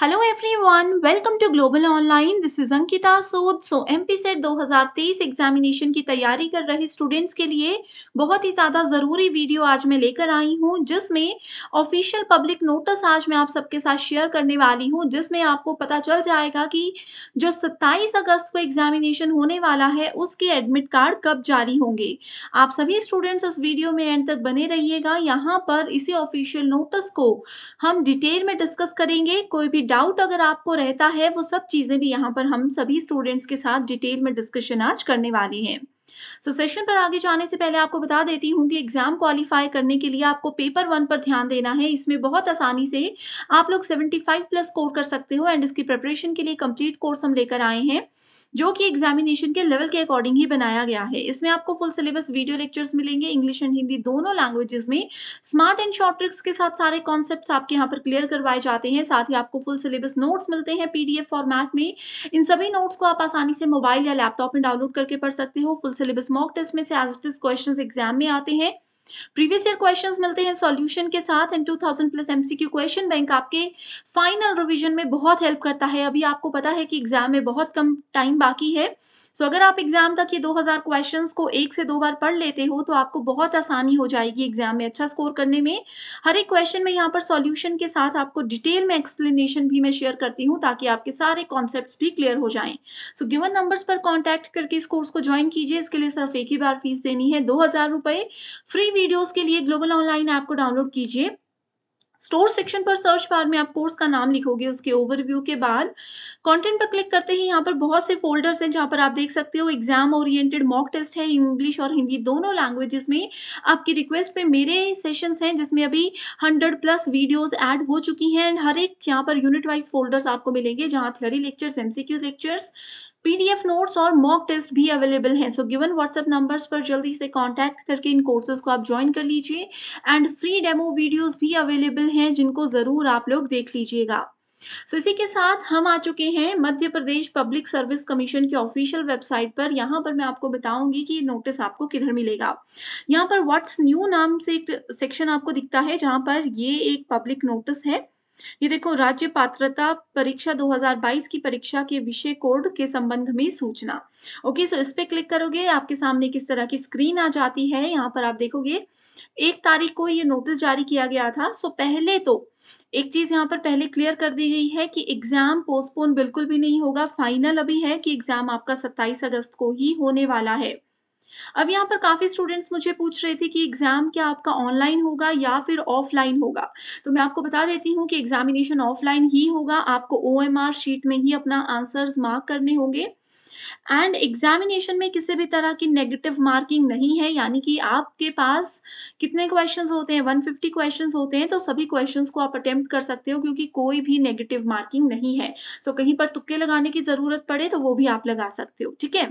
hello everyone welcome to Global Online this is Ankita Sood so MP set 2023 examination की तैयारी कर रहे स्टूडेंट्स के लिए बहुत ही ज़्यादा ज़रूरी वीडियो आज मैं लेकर आई हूँ जिसमें ऑफिशियल पब्लिक नोटिस आज मैं आप सबके साथ शेयर करने वाली हूँ जिसमें आपको पता चल जाएगा कि जो 27 अगस्त को एग्जामिनेशन होने वाला है उसके एडमिट कार्ड कब जारी होंगे आप सभी स्टूडेंट्स इस वीडियो में एंड तक बने रहिएगा यहाँ पर इसी ऑफिशियल नोटिस को हम डिटेल में डिस्कस करेंगे कोई भी डाउट अगर आपको रहता है वो सब चीज़ें भी यहाँ पर हम सभी स्टूडेंट्स के साथ डिटेल में डिस्कशन आज करने वाले हैं सो so, सेशन पर आगे जाने से पहले आपको बता देती हूँ कि एग्जाम क्वालिफाई करने के लिए आपको पेपर वन पर ध्यान देना है इसमें बहुत आसानी से आप लोग सेवेंटी प्लस स्कोर कर सकते हो एंड इसकी प्रिपरेशन के लिए कंप्लीट कोर्स हम लेकर आए हैं जो कि एग्जामिनेशन के लेवल के अकॉर्डिंग ही बनाया गया है इसमें आपको फुल सिलेबस वीडियो लेक्चर्स मिलेंगे इंग्लिश एंड हिंदी दोनों लैंग्वेजेस में स्मार्ट एंड शॉर्ट ट्रिक्स के साथ सारे कॉन्सेप्ट आपके यहाँ पर क्लियर करवाए जाते हैं साथ ही आपको फुल सिलेबस नोट्स मिलते हैं पीडीएफ फॉर्मेट में इन सभी नोट्स को आप आसानी से मोबाइल या लैपटॉप में डाउनलोड करके पढ़ सकते हो फुल सिलेबस मॉक टेस्ट में से एज क्वेश्चन एग्जाम में आते हैं प्रीवियस ईयर क्वेश्चंस मिलते हैं सॉल्यूशन के साथ and 2000 plus MCQ question bank आपके फाइनल रिवीजन में बहुत हेल्प करता है अभी आपको पता है कि एग्जाम में बहुत कम टाइम बाकी है सो so, अगर आप एग्जाम तक ये 2000 क्वेश्चंस को एक से दो बार पढ़ लेते हो तो आपको बहुत आसानी हो जाएगी एग्जाम में अच्छा स्कोर करने में हर एक क्वेश्चन में यहाँ पर सॉल्यूशन के साथ आपको डिटेल में एक्सप्लेनेशन भी मैं शेयर करती हूँ ताकि आपके सारे कॉन्सेप्ट भी क्लियर हो जाए सो गिवन नंबर्स पर कॉन्टैक्ट करके इस कोर्स को ज्वाइन कीजिए इसके लिए सिर्फ एक ही बार फीस देनी है दो हजार फ्री वीडियोज के लिए ग्लोबल ऑनलाइन ऐप को डाउनलोड कीजिए स्टोर सेक्शन पर सर्च बार में आप कोर्स का नाम लिखोगे उसके ओवरव्यू के बाद कंटेंट पर क्लिक करते ही यहाँ पर बहुत से फोल्डर्स हैं जहाँ पर आप देख सकते हो एग्जाम ओरिएंटेड मॉक टेस्ट है इंग्लिश और हिंदी दोनों लैंग्वेजेस में आपकी रिक्वेस्ट पे मेरे सेशंस हैं जिसमें अभी हंड्रेड प्लस वीडियोज एड हो चुकी हैं एंड हर एक यहाँ पर यूनिट वाइज फोल्डर्स आपको मिलेंगे जहाँ theory lectures MCQ lectures PDF notes और मॉक टेस्ट भी अवेलेबल हैं सो गिवन व्हाट्सएप नंबर्स पर जल्दी से कांटेक्ट करके इन कोर्सेज को आप ज्वाइन कर लीजिए एंड फ्री डेमो वीडियोस भी अवेलेबल हैं जिनको ज़रूर आप लोग देख लीजिएगा सो so, इसी के साथ हम आ चुके हैं Madhya Pradesh public service commission की ऑफिशियल वेबसाइट पर यहाँ पर मैं आपको बताऊंगी कि नोटिस आपको किधर मिलेगा यहाँ पर व्हाट्स न्यू नाम से एक सेक्शन आपको दिखता है जहाँ पर ये एक पब्लिक नोटिस है ये देखो राज्य पात्रता परीक्षा 2022 की परीक्षा के विषय कोड के संबंध में सूचना ओके सो इस पे क्लिक करोगे आपके सामने किस तरह की स्क्रीन आ जाती है यहाँ पर आप देखोगे एक तारीख को ये नोटिस जारी किया गया था सो पहले तो एक चीज यहाँ पर पहले क्लियर कर दी गई है कि एग्जाम पोस्टपोन बिल्कुल भी नहीं होगा फाइनल अभी है कि एग्जाम आपका 27 अगस्त को ही होने वाला है अब यहाँ पर काफ़ी स्टूडेंट्स मुझे पूछ रहे थे कि एग्ज़ाम क्या आपका ऑनलाइन होगा या फिर ऑफलाइन होगा तो मैं आपको बता देती हूँ कि एग्जामिनेशन ऑफलाइन ही होगा आपको ओ शीट में ही अपना आंसर मार्क करने होंगे एंड एग्जामिनेशन में किसी भी तरह की नेगेटिव मार्किंग नहीं है यानी कि आपके पास कितने क्वेश्चंस होते हैं 150 क्वेश्चंस होते हैं तो सभी क्वेश्चंस को आप अटेम्प्ट कर सकते हो क्योंकि कोई भी नेगेटिव मार्किंग नहीं है सो so, कहीं पर तुक्के लगाने की ज़रूरत पड़े तो वो भी आप लगा सकते हो ठीक है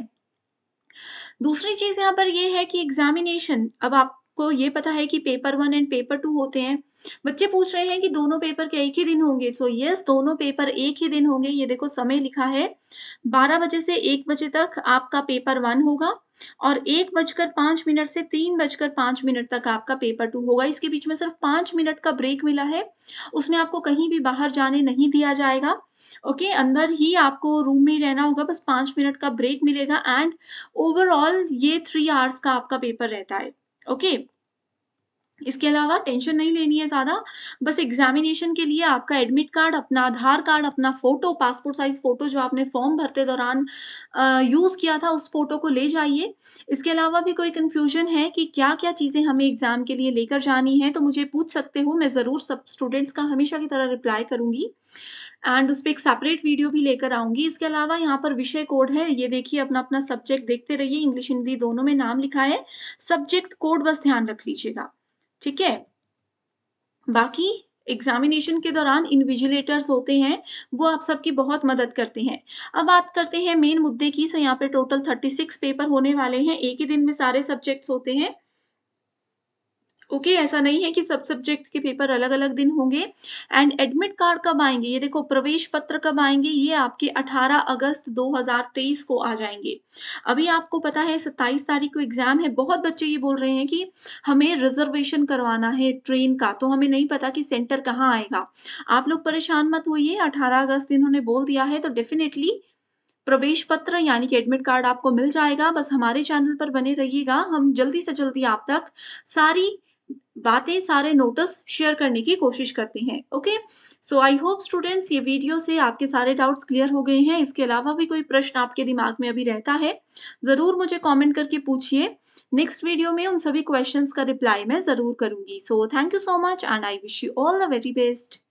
दूसरी चीज़ यहाँ पर ये है कि एग्जामिनेशन अब आप को ये पता है कि paper one and paper two होते हैं बच्चे पूछ रहे हैं कि दोनों पेपर के एक ही दिन होंगे सो so, यस yes, दोनों पेपर एक ही दिन होंगे ये देखो समय लिखा है बारह बजे से एक बजे तक आपका पेपर वन होगा और एक बजकर पांच मिनट से तीन बजकर पांच मिनट तक आपका पेपर टू होगा इसके बीच में सिर्फ पांच मिनट का ब्रेक मिला है उसमें आपको कहीं भी बाहर जाने नहीं दिया जाएगा ओके अंदर ही आपको रूम में ही रहना होगा बस पांच मिनट का ब्रेक मिलेगा एंड ओवरऑल ये थ्री आवर्स का आपका पेपर रहता है ओके इसके अलावा टेंशन नहीं लेनी है ज़्यादा बस एग्जामिनेशन के लिए आपका एडमिट कार्ड अपना आधार कार्ड अपना फ़ोटो पासपोर्ट साइज़ फ़ोटो जो आपने फॉर्म भरते दौरान यूज़ किया था उस फ़ोटो को ले जाइए इसके अलावा भी कोई कन्फ्यूजन है कि क्या क्या चीज़ें हमें एग्ज़ाम के लिए लेकर जानी है तो मुझे पूछ सकते हो मैं ज़रूर सब स्टूडेंट्स का हमेशा की तरह रिप्लाई करूंगी एंड उस पर एक सेपरेट वीडियो भी लेकर आऊंगी इसके अलावा यहाँ पर विषय कोड है ये देखिए अपना अपना सब्जेक्ट देखते रहिए इंग्लिश हिंदी दोनों में नाम लिखा है सब्जेक्ट कोड बस ध्यान रख लीजिएगा ठीक है बाकी एग्जामिनेशन के दौरान इनविजिलेटर्स होते हैं वो आप सबकी बहुत मदद करते हैं अब बात करते हैं मेन मुद्दे की सो यहाँ पे टोटल 36 पेपर होने वाले हैं एक ही दिन में सारे सब्जेक्ट्स होते हैं ओके okay, ऐसा नहीं है कि सब सब्जेक्ट के पेपर अलग अलग दिन होंगे एंड एडमिट कार्ड कब आएंगे ये देखो प्रवेश पत्र कब आएंगे ये आपके 18 अगस्त 2023 को आ जाएंगे अभी आपको पता है 27 तारीख को एग्जाम है बहुत बच्चे ये बोल रहे हैं कि हमें रिजर्वेशन करवाना है ट्रेन का तो हमें नहीं पता कि सेंटर कहाँ आएगा आप लोग परेशान मत हुई अठारह अगस्त इन्होंने बोल दिया है तो डेफिनेटली प्रवेश पत्र यानी कि एडमिट कार्ड आपको मिल जाएगा बस हमारे चैनल पर बने रहिएगा हम जल्दी से जल्दी आप तक सारी बातें सारे नोटिस शेयर करने की कोशिश करते हैं okay so I hope students ये वीडियो से आपके सारे डाउट्स क्लियर हो गए हैं इसके अलावा भी कोई प्रश्न आपके दिमाग में अभी रहता है ज़रूर मुझे कमेंट करके पूछिए नेक्स्ट वीडियो में उन सभी क्वेश्चंस का रिप्लाई मैं ज़रूर करूंगी so thank you so much and I wish you all the very best